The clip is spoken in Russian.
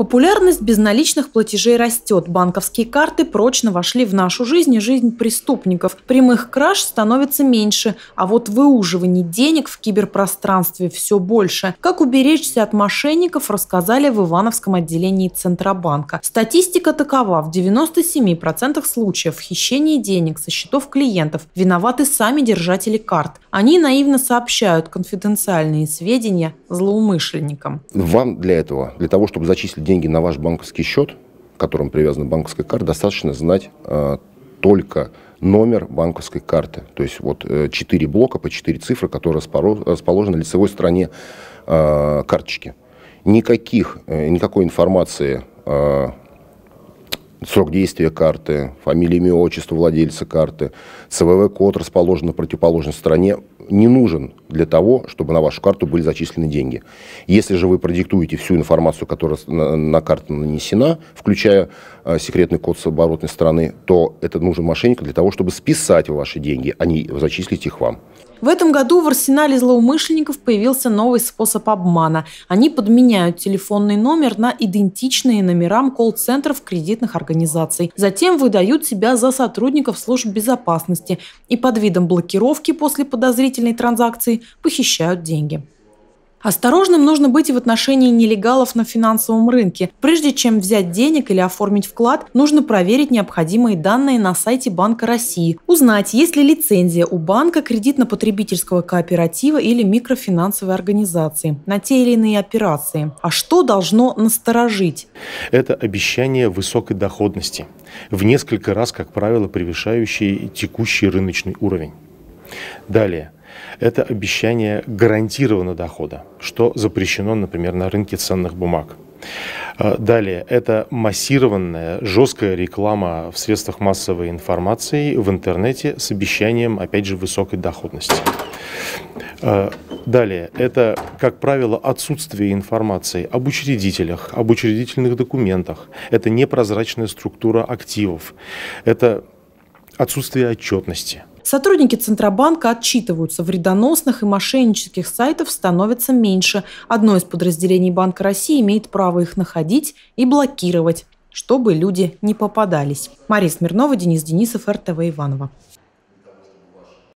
Популярность безналичных платежей растет. Банковские карты прочно вошли в нашу жизнь и жизнь преступников. Прямых краж становится меньше, а вот выуживание денег в киберпространстве все больше. Как уберечься от мошенников, рассказали в Ивановском отделении Центробанка. Статистика такова. В 97% случаев хищение денег со счетов клиентов виноваты сами держатели карт. Они наивно сообщают конфиденциальные сведения злоумышленникам. Вам для этого, для того, чтобы зачислить деньги на ваш банковский счет, к которому привязана банковская карта, достаточно знать э, только номер банковской карты. То есть вот э, четыре блока по четыре цифры, которые расположены на лицевой стороне э, карточки. Никаких, э, никакой информации, э, срок действия карты, фамилия, имя, отчество владельца карты, ЦВВ-код расположен на противоположной стороне не нужен для того, чтобы на вашу карту были зачислены деньги. Если же вы продиктуете всю информацию, которая на, на карту нанесена, включая э, секретный код с оборотной стороны, то это нужен мошенник для того, чтобы списать ваши деньги, а не зачислить их вам. В этом году в арсенале злоумышленников появился новый способ обмана. Они подменяют телефонный номер на идентичные номерам колл-центров кредитных организаций. Затем выдают себя за сотрудников служб безопасности и под видом блокировки после подозрительной транзакции похищают деньги. Осторожным нужно быть и в отношении нелегалов на финансовом рынке. Прежде чем взять денег или оформить вклад, нужно проверить необходимые данные на сайте Банка России, узнать, есть ли лицензия у банка, кредитно-потребительского кооператива или микрофинансовой организации на те или иные операции. А что должно насторожить? Это обещание высокой доходности, в несколько раз, как правило, превышающие текущий рыночный уровень. Далее – это обещание гарантированного дохода, что запрещено, например, на рынке ценных бумаг. А, далее, это массированная, жесткая реклама в средствах массовой информации в интернете с обещанием, опять же, высокой доходности. А, далее, это, как правило, отсутствие информации об учредителях, об учредительных документах. Это непрозрачная структура активов. Это отсутствие отчетности – Сотрудники Центробанка отчитываются, вредоносных и мошеннических сайтов становится меньше. Одно из подразделений Банка России имеет право их находить и блокировать чтобы люди не попадались. Мария Смирнова, Денис Денисов, РТВ Иванова.